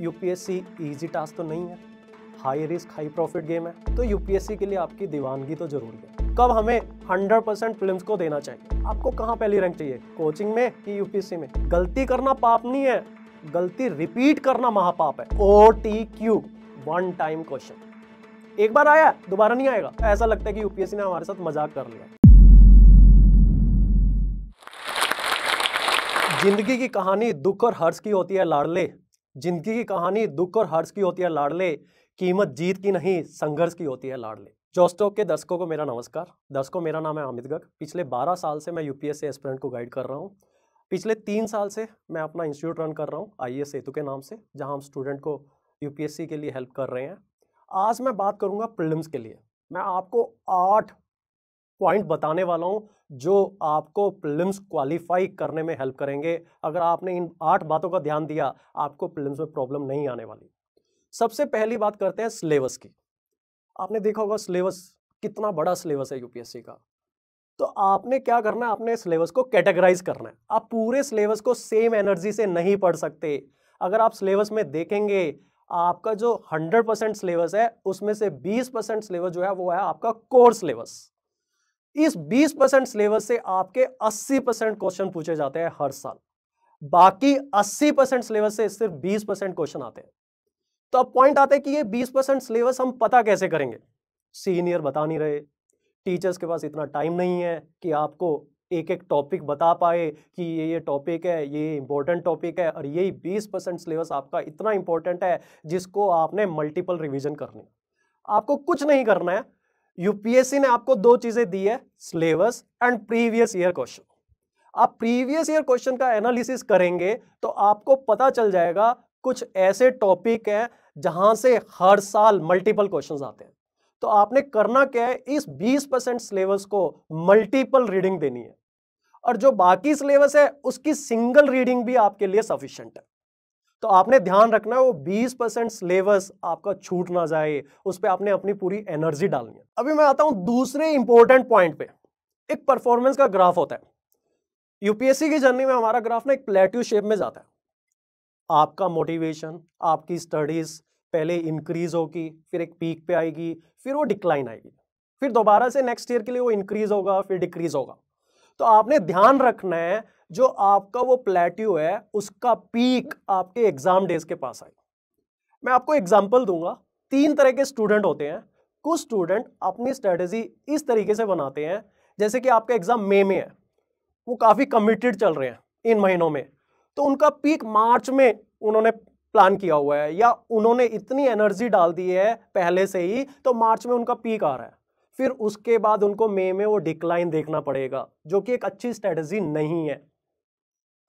UPSC easy task तो नहीं है high risk high profit game है तो यूपीएससी के लिए आपकी दीवानगी तो जरूरी है कब हमें 100 परसेंट फिल्म को देना चाहिए आपको कहाँ पहली रैंक चाहिए कोचिंग में कि यूपीएससी में गलती करना पाप नहीं है गलती रिपीट करना महापाप है O T Q one time question एक बार आया दोबारा नहीं आएगा ऐसा लगता है कि यूपीएससी ने हमारे साथ मजाक कर लिया जिंदगी की कहानी दुख और हर्ष की होती है लाडले जिंदगी की कहानी दुख और हर्ष की होती है लाडले कीमत जीत की नहीं संघर्ष की होती है लाडले जोस्टो के दर्शकों को मेरा नमस्कार दर्शकों मेरा नाम है अमित गर्ग पिछले 12 साल से मैं यूपीएससी एस्पिरेंट को गाइड कर रहा हूँ पिछले तीन साल से मैं अपना इंस्टीट्यूट रन कर रहा हूँ आई एस सेतु के नाम से जहाँ हम स्टूडेंट को यू के लिए हेल्प कर रहे हैं आज मैं बात करूँगा प्रिलिम्स के लिए मैं आपको आठ पॉइंट बताने वाला हूँ जो आपको प्रिलिम्स क्वालिफाई करने में हेल्प करेंगे अगर आपने इन आठ बातों का ध्यान दिया आपको प्रिलिम्स में प्रॉब्लम नहीं आने वाली सबसे पहली बात करते हैं सिलेबस की आपने देखा होगा सिलेबस कितना बड़ा सिलेबस है यूपीएससी का तो आपने क्या करना है आपने सिलेबस को कैटेगराइज करना है आप पूरे सिलेबस को सेम एनर्जी से नहीं पढ़ सकते अगर आप सिलेबस में देखेंगे आपका जो 100 परसेंट सिलेबस है उसमें से 20 परसेंट सिलेबस जो है वो है आपका कोर सिलेबस इस 20 परसेंट सिलेबस से आपके 80 परसेंट क्वेश्चन पूछे जाते हैं हर साल बाकी 80 परसेंट सिलेबस से सिर्फ 20 परसेंट क्वेश्चन आते हैं तो अब पॉइंट आता है कि ये 20 परसेंट सिलेबस हम पता कैसे करेंगे सीनियर बता नहीं रहे टीचर्स के पास इतना टाइम नहीं है कि आपको एक एक टॉपिक बता पाए कि ये ये टॉपिक है ये इंपॉर्टेंट टॉपिक है और यही 20 परसेंट सिलेबस आपका इतना इंपॉर्टेंट है जिसको आपने मल्टीपल रिवीजन करनी आपको कुछ नहीं करना है यूपीएससी ने आपको दो चीजें दी है syllabus and previous year question आप प्रीवियस ईयर क्वेश्चन का एनालिसिस करेंगे तो आपको पता चल जाएगा कुछ ऐसे टॉपिक हैं जहां से हर साल मल्टीपल क्वेश्चन आते हैं तो आपने करना क्या है इस 20 परसेंट सिलेबस को मल्टीपल रीडिंग देनी है और जो बाकी सिलेबस है उसकी सिंगल रीडिंग भी आपके लिए सफिशियंट है तो आपने ध्यान रखना है वो 20 परसेंट सिलेबस आपका छूट ना जाए उस पर आपने अपनी पूरी एनर्जी डालनी है अभी मैं आता हूं दूसरे इंपॉर्टेंट पॉइंट पे एक परफॉर्मेंस का ग्राफ होता है यूपीएससी की जर्नी में हमारा ग्राफ ना एक प्लेट्यू शेप में जाता है आपका मोटिवेशन आपकी स्टडीज पहले इंक्रीज होगी फिर एक पीक पे आएगी फिर वो डिक्लाइन आएगी फिर दोबारा से नेक्स्ट ईयर के लिए वो इंक्रीज होगा फिर डिक्रीज होगा तो आपने ध्यान रखना है जो आपका वो प्लेट्यू है उसका पीक आपके एग्जाम डेज के पास आएगा मैं आपको एग्जाम्पल दूंगा तीन तरह के स्टूडेंट होते हैं कुछ स्टूडेंट अपनी स्ट्रेटजी इस तरीके से बनाते हैं जैसे कि आपका एग्जाम मे में है वो काफ़ी कमिटेड चल रहे हैं इन महीनों में तो उनका पीक मार्च में उन्होंने प्लान किया हुआ है या उन्होंने इतनी एनर्जी डाल दी है पहले से ही तो मार्च में उनका पीक आ रहा है फिर उसके बाद उनको मई में वो डिक्लाइन देखना पड़ेगा जो कि एक अच्छी स्ट्रेटजी नहीं है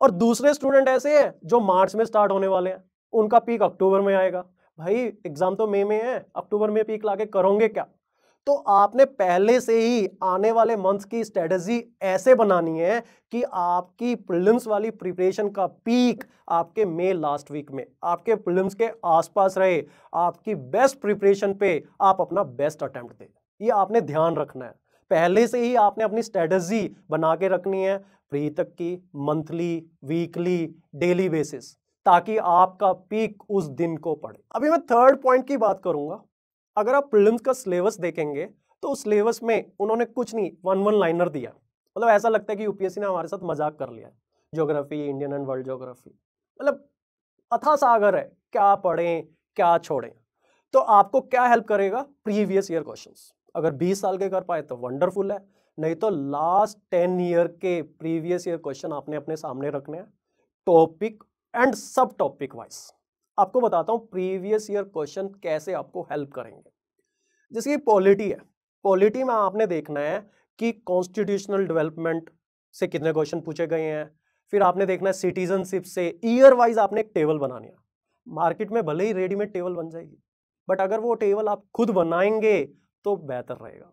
और दूसरे स्टूडेंट ऐसे हैं जो मार्च में स्टार्ट होने वाले हैं उनका पीक अक्टूबर में आएगा भाई एग्जाम तो मई में, है अक्टूबर में पीक लाके करोगे क्या तो आपने पहले से ही आने वाले मंथ्स की स्ट्रेटजी ऐसे बनानी है कि आपकी प्रिलिम्स वाली प्रिपरेशन का पीक आपके मे लास्ट वीक में आपके प्रिलिम्स के आसपास रहे आपकी बेस्ट प्रिपरेशन पे आप अपना बेस्ट अटेम्प्ट दें ये आपने ध्यान रखना है पहले से ही आपने अपनी स्ट्रेटजी बना के रखनी है प्रीतक की मंथली वीकली डेली बेसिस ताकि आपका पीक उस दिन को पड़े अभी मैं थर्ड पॉइंट की बात करूंगा अगर आप प्रिलिम्स का सिलेबस देखेंगे तो उस सिलेबस में उन्होंने कुछ नहीं वन वन लाइनर दिया मतलब ऐसा लगता है कि यूपीएससी ने हमारे साथ मजाक कर लिया geography Indian and world geography मतलब अथा सागर है क्या पढ़ें क्या छोड़ें तो आपको क्या हेल्प करेगा प्रीवियस ईयर क्वेश्चंस अगर 20 साल के कर पाए तो वंडरफुल है नहीं तो लास्ट टेन ईयर के प्रीवियस ईयर क्वेश्चन आपने अपने सामने रखने हैं topic and subtopic wise आपको बताता हूँ प्रीवियस ईयर क्वेश्चन कैसे आपको हेल्प करेंगे जैसे कि पॉलिटी है पॉलिटी में आपने देखना है कि कॉन्स्टिट्यूशनल डेवलपमेंट से कितने क्वेश्चन पूछे गए हैं फिर आपने देखना है सिटीजनशिप से ईयर वाइज आपने एक टेबल बनानी है मार्केट में भले ही रेडीमेड टेबल बन जाएगी बट अगर वो टेबल आप खुद बनाएंगे तो बेहतर रहेगा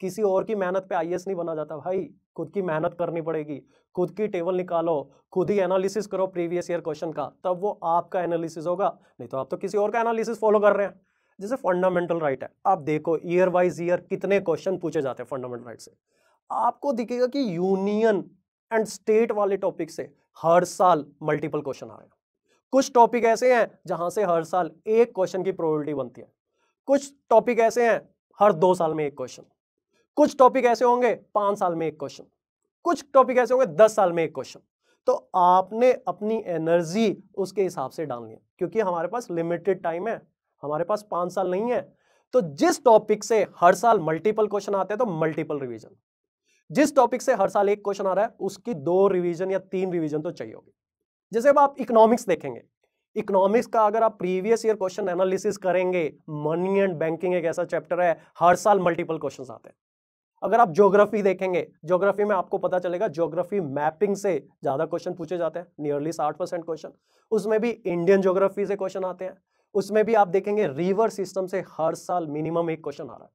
किसी और की मेहनत पे आईएएस नहीं बना जाता भाई खुद की मेहनत करनी पड़ेगी खुद की टेबल निकालो खुद ही एनालिसिस करो प्रीवियस ईयर क्वेश्चन का तब वो आपका एनालिसिस होगा नहीं तो आप तो किसी और का एनालिसिस फॉलो कर रहे हैं जैसे फंडामेंटल राइट है आप देखो ईयर वाइज ईयर कितने क्वेश्चन पूछे जाते हैं फंडामेंटल राइट से आपको दिखेगा कि यूनियन एंड स्टेट वाले टॉपिक से हर साल मल्टीपल क्वेश्चन आ रहे हैं कुछ टॉपिक ऐसे हैं जहां से हर साल एक क्वेश्चन की प्रोबेबिलिटी बनती है कुछ टॉपिक ऐसे हैं हर दो साल में एक क्वेश्चन कुछ टॉपिक ऐसे होंगे पांच साल में एक क्वेश्चन कुछ टॉपिक ऐसे होंगे दस साल में एक क्वेश्चन तो आपने अपनी एनर्जी उसके हिसाब से डालनी है क्योंकि हमारे पास लिमिटेड टाइम है हमारे पास पांच साल नहीं है तो जिस टॉपिक से हर साल मल्टीपल क्वेश्चन आते हैं तो मल्टीपल रिवीजन जिस टॉपिक से हर साल एक क्वेश्चन आ रहा है उसकी दो रिवीजन या तीन रिवीजन तो चाहिए होगी जैसे अब आप इकोनॉमिक्स देखेंगे इकोनॉमिक्स का अगर आप प्रीवियस ईयर क्वेश्चन एनालिसिस करेंगे मनी एंड बैंकिंग एक ऐसा चैप्टर है हर साल मल्टीपल क्वेश्चन आते हैं अगर आप ज्योग्राफी देखेंगे ज्योग्राफी में आपको पता चलेगा ज्योग्राफी मैपिंग से ज़्यादा क्वेश्चन पूछे जाते हैं नियरली साठ परसेंट क्वेश्चन उसमें भी इंडियन ज्योग्राफी से क्वेश्चन आते हैं उसमें भी आप देखेंगे रिवर सिस्टम से हर साल मिनिमम एक क्वेश्चन आ रहा है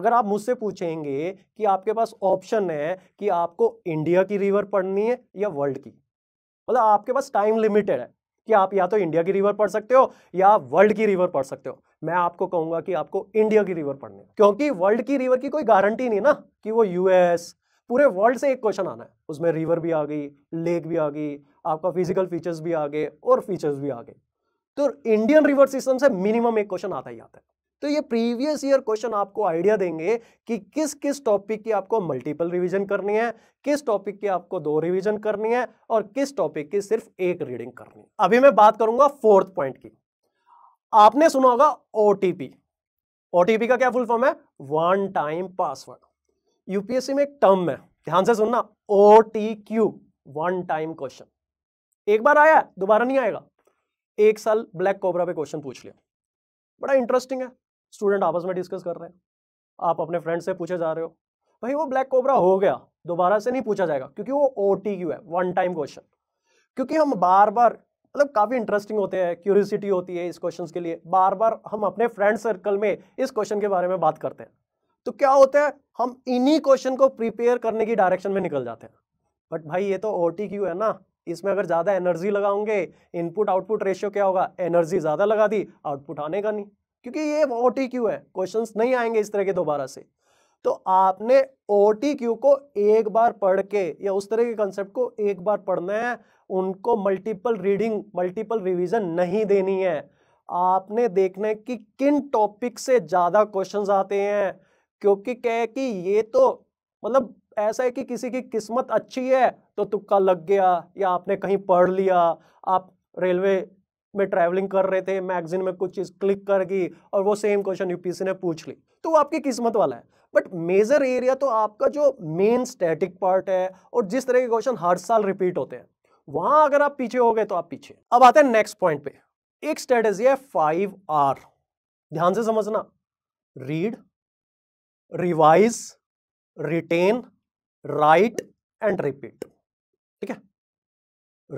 अगर आप मुझसे पूछेंगे कि आपके पास ऑप्शन है कि आपको इंडिया की रिवर पढ़नी है या वर्ल्ड की मतलब आपके पास टाइम लिमिटेड है कि आप या तो इंडिया की रिवर पढ़ सकते हो या वर्ल्ड की रिवर पढ़ सकते हो मैं आपको कहूंगा कि आपको इंडिया की रिवर पढ़नी है क्योंकि वर्ल्ड की रिवर की कोई गारंटी नहीं ना कि वो यूएस पूरे वर्ल्ड से एक क्वेश्चन आना है उसमें रिवर भी आ गई लेक भी आ गई आपका फिजिकल फीचर्स भी आ गए और फीचर्स भी आ गए तो इंडियन रिवर सिस्टम से मिनिमम एक क्वेश्चन आता ही आता है तो ये प्रीवियस ईयर क्वेश्चन आपको आइडिया देंगे कि किस किस टॉपिक की आपको मल्टीपल रिवीजन करनी है किस टॉपिक की आपको दो रिवीजन करनी है और किस टॉपिक की सिर्फ एक रीडिंग करनी है अभी मैं बात करूंगा फोर्थ पॉइंट की आपने सुना होगा ओटीपी ओटीपी का क्या फुल फॉर्म है वन टाइम पासवर्ड यूपीएससी में एक टर्म है ध्यान से सुनना O T Q one time question एक बार आया दोबारा नहीं आएगा एक साल ब्लैक कोबरा पे क्वेश्चन पूछ लिया बड़ा इंटरेस्टिंग है स्टूडेंट आपस में डिस्कस कर रहे हैं आप अपने फ्रेंड से पूछे जा रहे हो भाई वो ब्लैक कोबरा हो गया दोबारा से नहीं पूछा जाएगा क्योंकि वो ओ है वन टाइम क्वेश्चन क्योंकि हम बार बार मतलब काफ़ी इंटरेस्टिंग होते हैं क्यूरियसिटी होती है इस क्वेश्चन के लिए बार बार हम अपने फ्रेंड सर्कल में इस क्वेश्चन के बारे में बात करते हैं तो क्या होता है हम इन्हीं क्वेश्चन को प्रिपेयर करने की डायरेक्शन में निकल जाते हैं बट भाई ये तो ओ है ना इसमें अगर ज़्यादा एनर्जी लगाओगे इनपुट आउटपुट रेशियो क्या होगा एनर्जी ज़्यादा लगा दी आउटपुट आने का नहीं क्योंकि ये ओ है क्वेश्चंस नहीं आएंगे इस तरह के दोबारा से तो आपने ओ को एक बार पढ़ के या उस तरह के कंसेप्ट को एक बार पढ़ना है उनको मल्टीपल रीडिंग मल्टीपल रिवीजन नहीं देनी है आपने देखना है कि किन टॉपिक से ज़्यादा क्वेश्चंस आते हैं क्योंकि क्या है कि ये तो मतलब ऐसा है कि किसी की किस्मत अच्छी है तो तुक्का लग गया या आपने कहीं पढ़ लिया आप रेलवे में ट्रैवलिंग कर रहे थे मैगजीन में कुछ चीज़ क्लिक कर गई और वो सेम क्वेश्चन यू ने पूछ ली तो वो आपकी किस्मत वाला है बट मेजर एरिया तो आपका जो मेन स्टैटिक पार्ट है और जिस तरह के क्वेश्चन हर साल रिपीट होते हैं वहां अगर आप पीछे हो गए तो आप पीछे अब आते हैं नेक्स्ट पॉइंट पे एक स्ट्रेटेजी है फाइव आर ध्यान से समझना read revise retain write and repeat ठीक है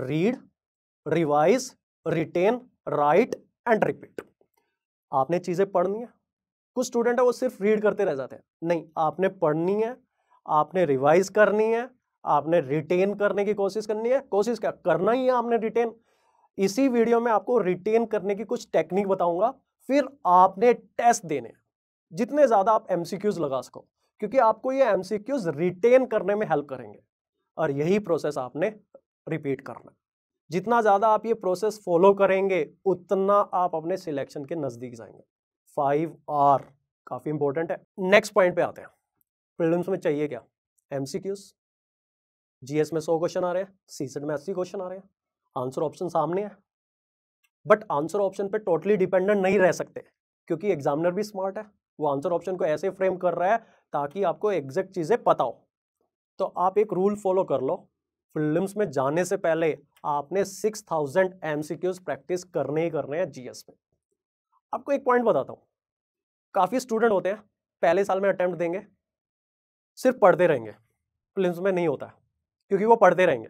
read revise retain write and repeat आपने चीजें पढ़नी है कुछ स्टूडेंट है वो सिर्फ रीड करते रह जाते हैं नहीं आपने पढ़नी है आपने रिवाइज करनी है आपने रिटेन करने की कोशिश करनी है कोशिश क्या करना ही है आपने रिटेन इसी वीडियो में आपको रिटेन करने की कुछ टेक्निक बताऊंगा फिर आपने टेस्ट देने जितने ज़्यादा आप एम लगा सको क्योंकि आपको ये एम रिटेन करने में हेल्प करेंगे और यही प्रोसेस आपने रिपीट करना जितना ज़्यादा आप ये प्रोसेस फॉलो करेंगे उतना आप अपने सिलेक्शन के नज़दीक जाएंगे फाइव आर काफ़ी इंपॉर्टेंट है नेक्स्ट पॉइंट पे आते हैं प्रीलिम्स में चाहिए क्या एम जीएस में सौ क्वेश्चन आ रहे हैं सीसेट में अस्सी क्वेश्चन आ रहे हैं आंसर ऑप्शन सामने है बट आंसर ऑप्शन पे टोटली डिपेंडेंट नहीं रह सकते क्योंकि एग्जामिनर भी स्मार्ट है वो आंसर ऑप्शन को ऐसे फ्रेम कर रहा है ताकि आपको एग्जैक्ट चीज़ें पता हो तो आप एक रूल फॉलो कर लो फिल्म्स में जाने से पहले आपने सिक्स थाउजेंड एम प्रैक्टिस करने ही करने हैं जीएस में आपको एक पॉइंट बताता हूँ काफ़ी स्टूडेंट होते हैं पहले साल में अटैम्प्ट देंगे सिर्फ पढ़ते रहेंगे फिल्म में नहीं होता है क्योंकि वो पढ़ते रहेंगे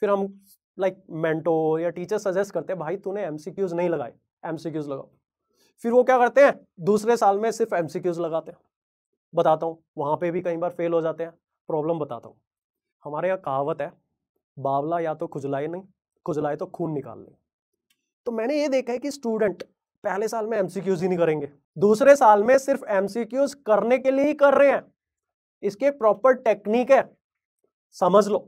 फिर हम लाइक like, मेंटोर या टीचर सजेस्ट करते हैं भाई तूने एम नहीं लगाए एम लगाओ फिर वो क्या करते हैं दूसरे साल में सिर्फ एम लगाते हैं बताता हूँ वहाँ पे भी कई बार फेल हो जाते हैं प्रॉब्लम बताता हूँ हमारे यहाँ कहावत है बावला या तो खुजलाए नहीं खुजलाए तो खून निकाल लें तो मैंने ये देखा है कि स्टूडेंट पहले साल में एम ही नहीं करेंगे दूसरे साल में सिर्फ एम करने के लिए ही कर रहे हैं इसके प्रॉपर टेक्निक है समझ लो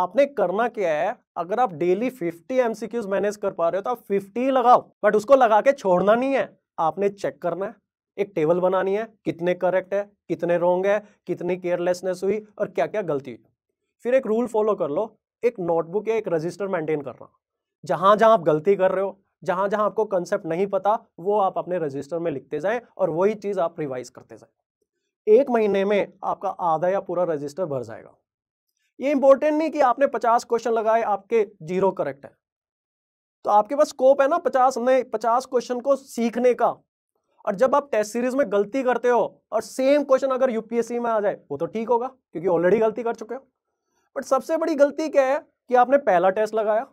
आपने करना क्या है अगर आप डेली 50 एमसीक्यूज मैनेज कर पा रहे हो तो आप 50 लगाओ बट उसको लगा के छोड़ना नहीं है आपने चेक करना है एक टेबल बनानी है कितने करेक्ट है कितने रोंग है कितनी केयरलेसनेस हुई और क्या क्या गलती हुई फिर एक रूल फॉलो कर लो एक नोटबुक या एक रजिस्टर मेंटेन करना जहाँ जहाँ आप गलती कर रहे हो जहाँ जहाँ आपको कंसेप्ट नहीं पता वो आप अपने रजिस्टर में लिखते जाएं और वही चीज़ आप रिवाइज करते जाएं एक महीने में आपका आधा या पूरा रजिस्टर भर जाएगा ये इंपॉर्टेंट नहीं कि आपने पचास क्वेश्चन लगाए आपके जीरो करेक्ट है तो आपके पास स्कोप है ना पचास नए पचास क्वेश्चन को सीखने का और जब आप टेस्ट सीरीज में गलती करते हो और सेम क्वेश्चन अगर यूपीएससी में आ जाए वो तो ठीक होगा क्योंकि ऑलरेडी गलती कर चुके हो बट सबसे बड़ी गलती क्या है कि आपने पहला टेस्ट लगाया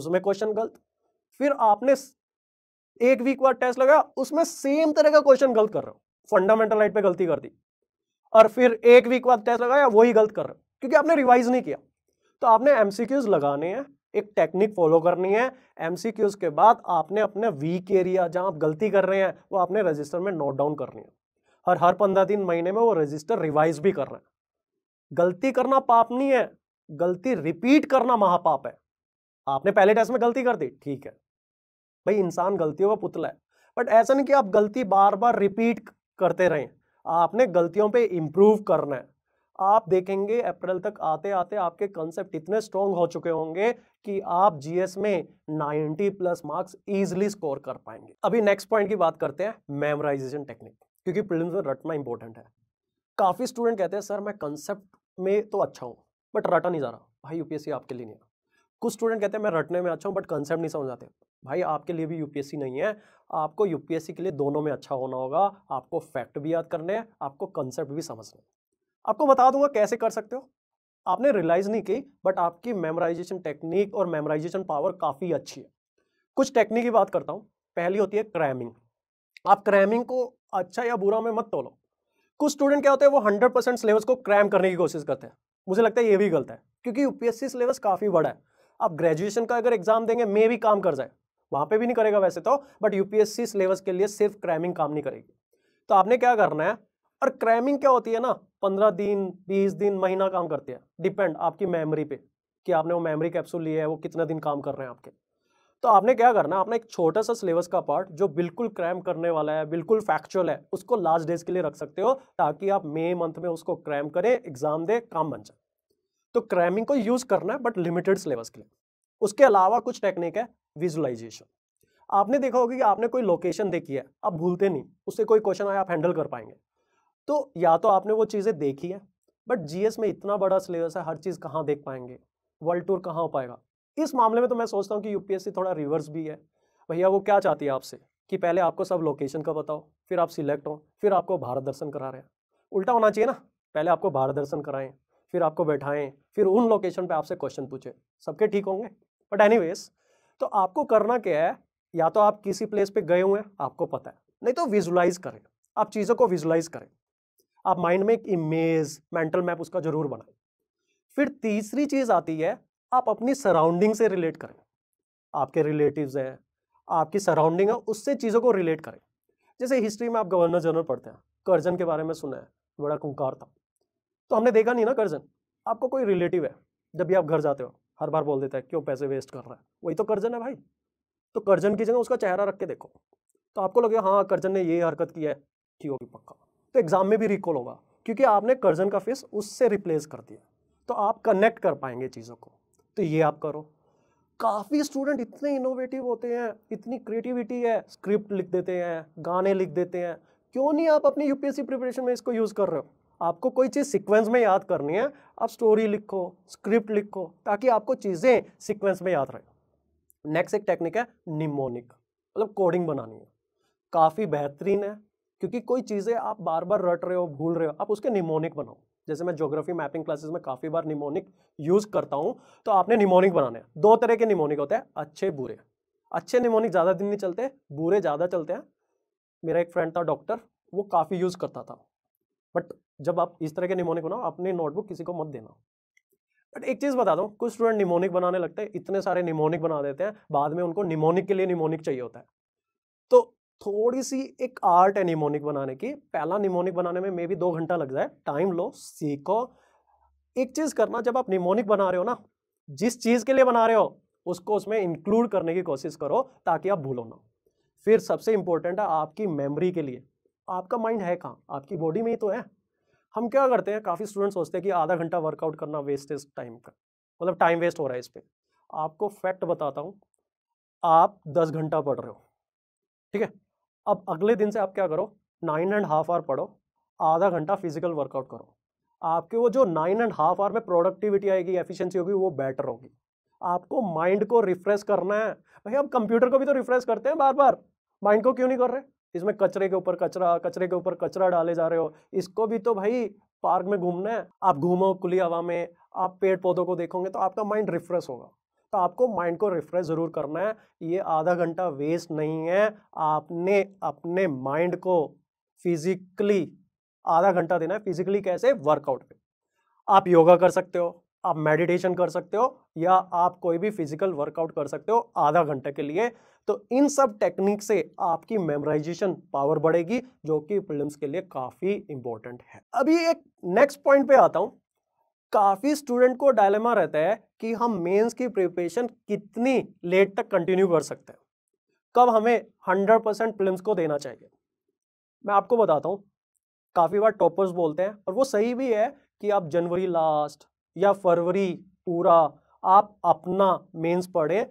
उसमें क्वेश्चन गलत फिर आपने एक वीक बाद टेस्ट लगाया उसमें सेम तरह का क्वेश्चन गलत कर रहे हो फंडामेंटल राइट पे गलती कर दी और फिर एक वीक बाद टेस्ट लगाया वही गलत कर रहे हो क्योंकि आपने रिवाइज नहीं किया तो आपने एम लगाने हैं एक टेक्निक फॉलो करनी है एम के बाद आपने अपने वीक एरिया जहाँ आप गलती कर रहे हैं वो आपने रजिस्टर में नोट डाउन करनी है हर हर पंद्रह दिन महीने में वो रजिस्टर रिवाइज भी कर रहे हैं गलती करना पाप नहीं है गलती रिपीट करना महापाप है आपने पहले टेस्ट में गलती कर दी ठीक है भाई इंसान गलतियों का पुतला है बट ऐसा नहीं कि आप गलती बार बार रिपीट करते रहें आपने गलतियों पे इम्प्रूव करना है आप देखेंगे अप्रैल तक आते आते आपके कंसेप्ट इतने स्ट्रॉन्ग हो चुके होंगे कि आप जीएस में 90 प्लस मार्क्स इजिली स्कोर कर पाएंगे अभी नेक्स्ट पॉइंट की बात करते हैं मेमोराइजेशन टेक्निक क्योंकि प्रिलिम्स में रटना इंपॉर्टेंट है काफ़ी स्टूडेंट कहते हैं सर मैं कंसेप्ट में तो अच्छा हूँ बट रटा नहीं जा रहा भाई यूपीएससी आपके लिए नहीं कुछ स्टूडेंट कहते हैं मैं रटने में अच्छा हूँ बट कंसेप्ट नहीं समझ आते भाई आपके लिए भी यूपीएससी नहीं है आपको यूपीएससी के लिए दोनों में अच्छा होना होगा आपको फैक्ट भी याद करने हैं आपको कंसेप्ट भी समझने आपको बता दूंगा कैसे कर सकते हो आपने रियलाइज नहीं की बट आपकी मेमोराइजेशन टेक्निक और मेमोराइजेशन पावर काफ़ी अच्छी है कुछ टेक्निक की बात करता हूँ पहली होती है क्रैमिंग आप क्रैमिंग को अच्छा या बुरा में मत तोलो कुछ स्टूडेंट क्या होते हैं वो हंड्रेड परसेंट सिलेबस को क्रैम करने की कोशिश करते हैं मुझे लगता है ये भी गलत है क्योंकि यूपीएससी सिलेबस काफ़ी बड़ा है आप ग्रेजुएशन का अगर एग्जाम देंगे मे भी काम कर जाए वहाँ पे भी नहीं करेगा वैसे तो बट यूपीएससी सिलेबस के लिए सिर्फ क्रैमिंग काम नहीं करेगी तो आपने क्या करना है और क्रैमिंग क्या होती है ना पंद्रह दिन बीस दिन महीना काम करती है डिपेंड आपकी मेमोरी पे कि आपने वो मेमोरी कैप्सूल लिया है वो कितने दिन काम कर रहे हैं आपके तो आपने क्या करना आपने एक छोटा सा सिलेबस का पार्ट जो बिल्कुल क्रैम करने वाला है बिल्कुल फैक्चुअल है उसको लास्ट डेज के लिए रख सकते हो ताकि आप मे मंथ में उसको क्रैम करें एग्जाम दे काम बन जाए तो क्रैमिंग को यूज़ करना है बट लिमिटेड सिलेबस के लिए उसके अलावा कुछ टेक्निक है विजुअलाइजेशन आपने देखा होगा कि आपने कोई लोकेशन देखी है आप भूलते नहीं उससे कोई क्वेश्चन आया आप हैंडल कर पाएंगे तो या तो आपने वो चीज़ें देखी है बट जीएस में इतना बड़ा सिलेबस है हर चीज़ कहाँ देख पाएंगे वर्ल्ड टूर कहाँ हो पाएगा इस मामले में तो मैं सोचता हूँ कि यूपीएससी थोड़ा रिवर्स भी है भैया वो क्या चाहती है आपसे कि पहले आपको सब लोकेशन का बताओ फिर आप सिलेक्ट हो फिर आपको भारत दर्शन करा रहे हैं उल्टा होना चाहिए ना पहले आपको भारत दर्शन कराएं फिर आपको बैठाएं फिर उन लोकेशन पे आपसे क्वेश्चन पूछें सबके ठीक होंगे बट एनी तो आपको करना क्या है या तो आप किसी प्लेस पे गए हुए हैं आपको पता है नहीं तो विजुलाइज करें आप चीज़ों को विजुलाइज करें आप माइंड में एक इमेज मेंटल मैप उसका जरूर बनाएं फिर तीसरी चीज़ आती है आप अपनी सराउंडिंग से रिलेट करें आपके रिलेटिव हैं आपकी सराउंडिंग है उससे चीज़ों को रिलेट करें जैसे हिस्ट्री में आप गवर्नर जनरल पढ़ते हैं कर्जन के बारे में सुना है बड़ा कुंकार था तो हमने देखा नहीं ना कर्जन आपको कोई रिलेटिव है जब भी आप घर जाते हो हर बार बोल देता है क्यों पैसे वेस्ट कर रहा है वही तो कर्जन है भाई तो कर्जन की जगह उसका चेहरा रख के देखो तो आपको लगे हाँ कर्जन ने ये हरकत की है ठीक होगी पक्का तो एग्जाम में भी रिकॉल होगा क्योंकि आपने कर्जन का फेस उससे रिप्लेस कर दिया तो आप कनेक्ट कर पाएंगे चीज़ों को तो ये आप करो काफ़ी स्टूडेंट इतने इनोवेटिव होते हैं इतनी क्रिएटिविटी है स्क्रिप्ट लिख देते हैं गाने लिख देते हैं क्यों नहीं आप अपनी यूपीएससी प्रिपरेशन में इसको यूज़ कर रहे हो आपको कोई चीज़ सीक्वेंस में याद करनी है आप स्टोरी लिखो स्क्रिप्ट लिखो ताकि आपको चीज़ें सिक्वेंस में याद रहे नेक्स्ट एक टेक्निक है निमोनिक मतलब कोडिंग बनानी है काफ़ी बेहतरीन है क्योंकि कोई चीज़ें आप बार बार रट रहे हो भूल रहे हो आप उसके निमोनिक बनाओ जैसे मैं ज्योग्राफी मैपिंग क्लासेस में काफ़ी बार निमोनिक यूज़ करता हूँ तो आपने निमोनिक बनाने हैं दो तरह के निमोनिक होते हैं अच्छे बुरे अच्छे निमोनिक ज़्यादा दिन नहीं चलते बुरे ज़्यादा चलते हैं मेरा एक फ्रेंड था डॉक्टर वो काफ़ी यूज़ करता था बट जब आप इस तरह के निमोनिक बनाओ अपनी नोटबुक किसी को मत देना बट एक चीज़ बता दूँ कुछ स्टूडेंट निमोनिक बनाने लगते हैं इतने सारे निमोनिक बना देते हैं बाद में उनको निमोनिक के लिए निमोनिक चाहिए होता है तो थोड़ी सी एक आर्ट है निमोनिक बनाने की पहला निमोनिक बनाने में मे भी दो घंटा लग जाए टाइम लो सीखो एक चीज़ करना जब आप निमोनिक बना रहे हो ना जिस चीज़ के लिए बना रहे हो उसको उसमें इंक्लूड करने की कोशिश करो ताकि आप भूलो ना फिर सबसे इंपॉर्टेंट है आपकी मेमोरी के लिए आपका माइंड है कहाँ आपकी बॉडी में ही तो है हम क्या करते हैं काफ़ी स्टूडेंट सोचते हैं कि आधा घंटा वर्कआउट करना वेस्ट है टाइम का मतलब टाइम वेस्ट हो रहा है इस पर आपको फैक्ट बताता हूँ आप दस घंटा पढ़ रहे हो ठीक है अब अगले दिन से आप क्या करो नाइन एंड हाफ आवर पढ़ो आधा घंटा फिजिकल वर्कआउट करो आपके वो जो नाइन एंड हाफ आवर में प्रोडक्टिविटी आएगी एफिशिएंसी होगी वो बेटर होगी आपको माइंड को रिफ्रेश करना है भाई आप कंप्यूटर को भी तो रिफ्रेश करते हैं बार बार माइंड को क्यों नहीं कर रहे इसमें कचरे के ऊपर कचरा कचरे के ऊपर कचरा डाले जा रहे हो इसको भी तो भाई पार्क में घूमना है आप घूमो खुली हवा में आप पेड़ पौधों को देखोगे तो आपका माइंड रिफ्रेश होगा तो आपको माइंड को रिफ्रेश ज़रूर करना है ये आधा घंटा वेस्ट नहीं है आपने अपने माइंड को फिजिकली आधा घंटा देना है फिजिकली कैसे वर्कआउट पे आप योगा कर सकते हो आप मेडिटेशन कर सकते हो या आप कोई भी फिजिकल वर्कआउट कर सकते हो आधा घंटे के लिए तो इन सब टेक्निक से आपकी मेमोराइजेशन पावर बढ़ेगी जो कि फिल्म के लिए काफ़ी इंपॉर्टेंट है अभी एक नेक्स्ट पॉइंट पे आता हूँ काफ़ी स्टूडेंट को डायलेमा रहता है कि हम मेंस की प्रिपरेशन कितनी लेट तक कंटिन्यू कर सकते हैं कब हमें 100 परसेंट फिल्म को देना चाहिए मैं आपको बताता हूँ काफ़ी बार टॉपर्स बोलते हैं और वो सही भी है कि आप जनवरी लास्ट या फरवरी पूरा आप अपना मेंस पढ़ें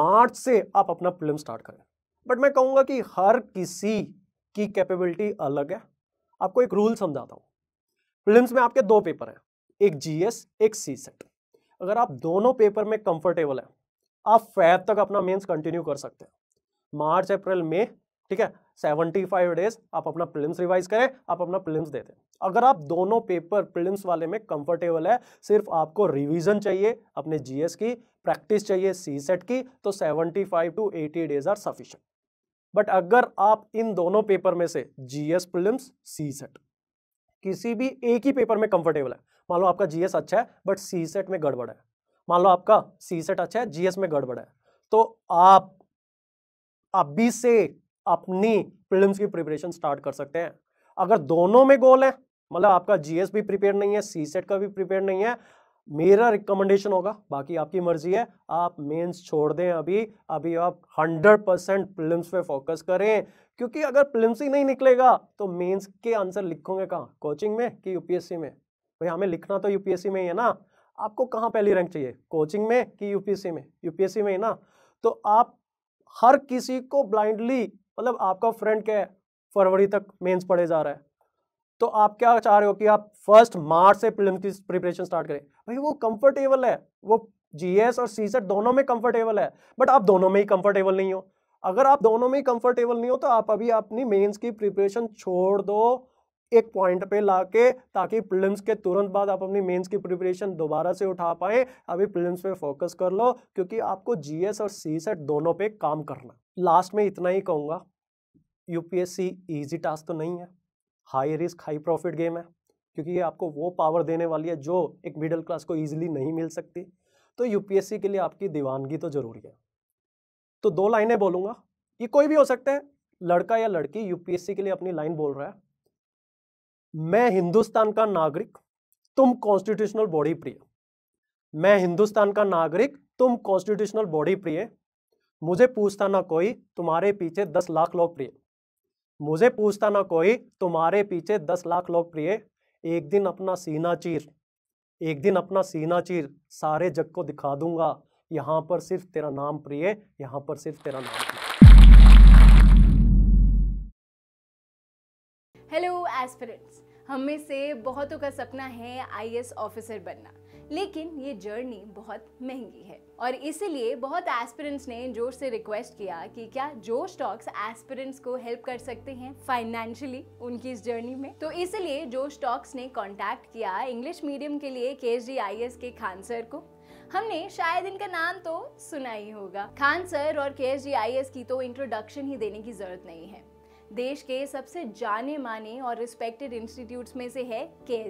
मार्च से आप अपना फिल्म स्टार्ट करें बट मैं कहूँगा कि हर किसी की कैपेबिलिटी अलग है आपको एक रूल समझाता हूँ फिल्म में आपके दो पेपर हैं एक जीएस एक सी सेट अगर आप दोनों पेपर में कंफर्टेबल हैं आप फैब तक अपना मेंस कंटिन्यू कर सकते हैं मार्च अप्रैल मई ठीक है सेवेंटी फाइव डेज आप अपना प्रिलिम्स रिवाइज करें आप अपना प्रिलिम्स दे दें अगर आप दोनों पेपर प्रिलिम्स वाले में कंफर्टेबल है सिर्फ आपको रिवीजन चाहिए अपने जीएस की प्रैक्टिस चाहिए सी सेट की तो seventy five to eighty days are sufficient but अगर आप इन दोनों पेपर में से जीएस प्रिलिम्स सी सेट किसी भी एक ही पेपर में कंफर्टेबल है मान लो आपका जीएस अच्छा है बट सी सेट में गड़बड़ है मान लो आपका सी सेट अच्छा है जीएस में गड़बड़ है तो आप अभी से अपनी प्रीलिम्स की प्रिपरेशन स्टार्ट कर सकते हैं अगर दोनों में गोल है मतलब आपका जीएस भी प्रिपेयर नहीं है सी सेट का भी प्रिपेयर नहीं है मेरा रिकमेंडेशन होगा बाकी आपकी मर्जी है आप मेंस छोड़ दें अभी अभी आप 100 परसेंट फिल्म पे फोकस करें क्योंकि अगर फिल्म ही नहीं निकलेगा तो मेंस के आंसर लिखोगे कहाँ कोचिंग में कि यूपीएससी में भाई हमें लिखना तो यूपीएससी में ही है ना आपको कहाँ पहली रैंक चाहिए कोचिंग में कि यूपीएससी में यूपीएससी में ही ना तो आप हर किसी को ब्लाइंडली मतलब आपका फ्रेंड क्या है फरवरी तक मेंस पढ़े जा रहा है तो आप क्या चाह रहे हो कि आप फर्स्ट मार्च से प्रिलिम की प्रिपरेशन स्टार्ट करें भाई वो कंफर्टेबल है वो जीएस और सी दोनों में कंफर्टेबल है बट आप दोनों में ही कंफर्टेबल नहीं हो अगर आप दोनों में ही कंफर्टेबल नहीं हो तो आप अभी अपनी मेंस की प्रिपरेशन छोड़ दो एक पॉइंट पे ला के ताकि प्रिलिम्स के तुरंत बाद आप अपनी मेंस की प्रिपरेशन दोबारा से उठा पाए अभी प्रिलिम्स पे फोकस कर लो क्योंकि आपको जीएस और सी सेट दोनों पे काम करना लास्ट में इतना ही कहूँगा यूपीएससी इजी टास्क तो नहीं है high risk high profit game है क्योंकि ये आपको वो पावर देने वाली है जो एक मिडिल क्लास को ईजिली नहीं मिल सकती तो यूपीएससी के लिए आपकी दीवानगी तो ज़रूरी है तो दो लाइनें बोलूँगा ये कोई भी हो सकता है लड़का या लड़की यूपीएससी के लिए अपनी लाइन बोल रहा है मैं हिंदुस्तान का नागरिक तुम कॉन्स्टिट्यूशनल बॉडी प्रिय मैं हिंदुस्तान का नागरिक तुम कॉन्स्टिट्यूशनल बॉडी प्रिय मुझे पूछता ना कोई तुम्हारे पीछे दस लाख लोग प्रिय मुझे पूछता ना कोई तुम्हारे पीछे दस लाख लोग प्रिय एक दिन अपना सीना चीर एक दिन अपना सीना चीर सारे जग को दिखा दूंगा यहाँ पर सिर्फ तेरा नाम प्रिय यहाँ पर सिर्फ तेरा नाम प्रिय हेलो एस्पिरेंट्स हम में से बहुतों का सपना है आई ऑफिसर बनना लेकिन ये जर्नी बहुत महंगी है और इसीलिए बहुत एस्पिरेंट्स ने जोश से रिक्वेस्ट किया कि क्या जो स्टॉक्स एस्पिरेंट्स को हेल्प कर सकते हैं फाइनेंशियली उनकी इस जर्नी में तो इसलिए जो स्टॉक्स ने कांटेक्ट किया इंग्लिश मीडियम के लिए के एस के खान सर को हमने शायद इनका नाम तो सुना ही होगा खान सर और के एस की तो इंट्रोडक्शन ही देने की जरूरत नहीं है देश के सबसे जाने माने और रिस्पेक्टेड इंस्टीट्यूट्स में से है के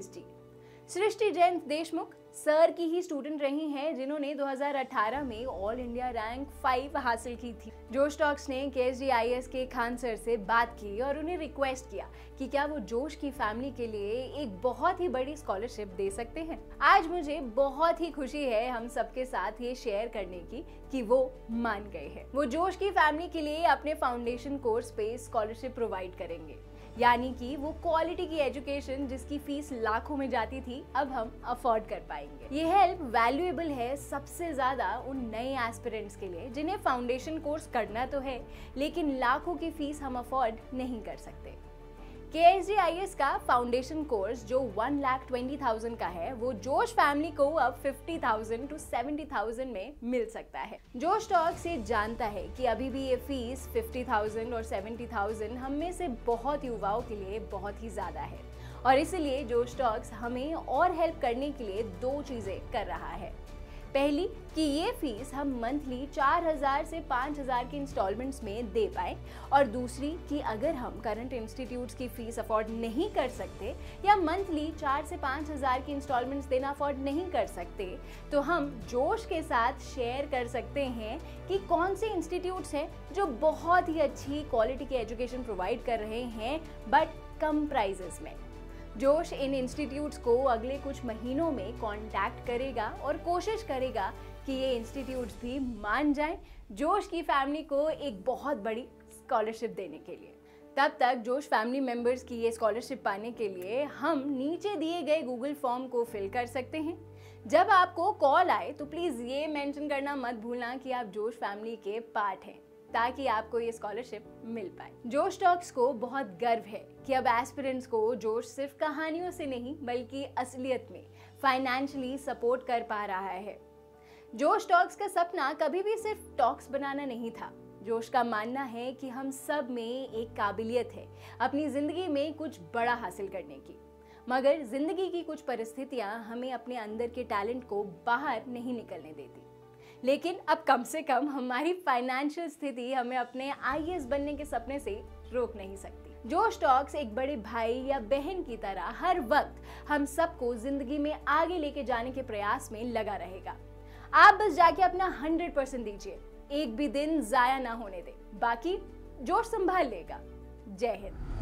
सृष्टि जैन देशमुख सर की ही स्टूडेंट रही हैं जिन्होंने 2018 में ऑल इंडिया रैंक फाइव हासिल की थी जोश टॉक्स ने के एस के खान सर से बात की और उन्हें रिक्वेस्ट किया कि क्या वो जोश की फैमिली के लिए एक बहुत ही बड़ी स्कॉलरशिप दे सकते हैं आज मुझे बहुत ही खुशी है हम सबके साथ ये शेयर करने की कि वो मान गए हैं वो जोश की फैमिली के लिए अपने फाउंडेशन कोर्स पे स्कॉलरशिप प्रोवाइड करेंगे यानी कि वो क्वालिटी की एजुकेशन जिसकी फीस लाखों में जाती थी अब हम अफोर्ड कर पाएंगे ये हेल्प वैल्यूएबल है सबसे ज़्यादा उन नए एस्पिरेंट्स के लिए जिन्हें फाउंडेशन कोर्स करना तो है लेकिन लाखों की फीस हम अफोर्ड नहीं कर सकते के एस जी आई एस का फाउंडेशन कोर्स जो वन लाख ट्वेंटी थाउजेंड का है वो जोश फैमिली को अब fifty thousand to seventy thousand में मिल सकता है जोश टॉक ये जानता है कि अभी भी ये फीस फिफ्टी थाउजेंड और सेवेंटी थाउजेंड हम में से बहुत युवाओं के लिए बहुत ही ज़्यादा है और इसीलिए जोश टॉक्स हमें और हेल्प करने के लिए दो चीज़ें कर रहा है पहली कि ये फीस हम मंथली 4000 से 5000 के इंस्टॉलमेंट्स में दे पाए और दूसरी कि अगर हम करंट इंस्टीट्यूट्स की फ़ीस अफोर्ड नहीं कर सकते या मंथली 4 से 5000 की इंस्टॉलमेंट्स देना अफोर्ड नहीं कर सकते तो हम जोश के साथ शेयर कर सकते हैं कि कौन से इंस्टीट्यूट्स हैं जो बहुत ही अच्छी क्वालिटी की एजुकेशन प्रोवाइड कर रहे हैं बट कम प्राइजेस में जोश इन इंस्टीट्यूट्स को अगले कुछ महीनों में कांटेक्ट करेगा और कोशिश करेगा कि ये इंस्टीट्यूट्स भी मान जाएं जोश की फैमिली को एक बहुत बड़ी स्कॉलरशिप देने के लिए तब तक जोश फैमिली मेम्बर्स की ये स्कॉलरशिप पाने के लिए हम नीचे दिए गए गूगल फॉर्म को फिल कर सकते हैं जब आपको कॉल आए तो प्लीज़ ये मेंशन करना मत भूलना कि आप जोश फैमिली के पार्ट हैं ताकि आपको ये स्कॉलरशिप मिल पाए जोश टॉक्स को बहुत गर्व है कि अब एस्पिरेंट्स को जोश सिर्फ कहानियों से नहीं बल्कि असलियत में फाइनेंशियली सपोर्ट कर पा रहा है जोश टॉक्स का सपना कभी भी सिर्फ टॉक्स बनाना नहीं था जोश का मानना है कि हम सब में एक काबिलियत है अपनी ज़िंदगी में कुछ बड़ा हासिल करने की मगर ज़िंदगी की कुछ परिस्थितियाँ हमें अपने अंदर के टैलेंट को बाहर नहीं निकलने देती लेकिन अब कम से कम हमारी फाइनेंशियल स्थिति हमें अपने आई बनने के सपने से रोक नहीं सकती जो स्टॉक्स एक बड़े भाई या बहन की तरह हर वक्त हम सबको जिंदगी में आगे लेके जाने के प्रयास में लगा रहेगा आप बस जाके अपना हंड्रेड परसेंट दीजिए एक भी दिन जाया ना होने दे बाकी जोश संभाल लेगा जय हिंद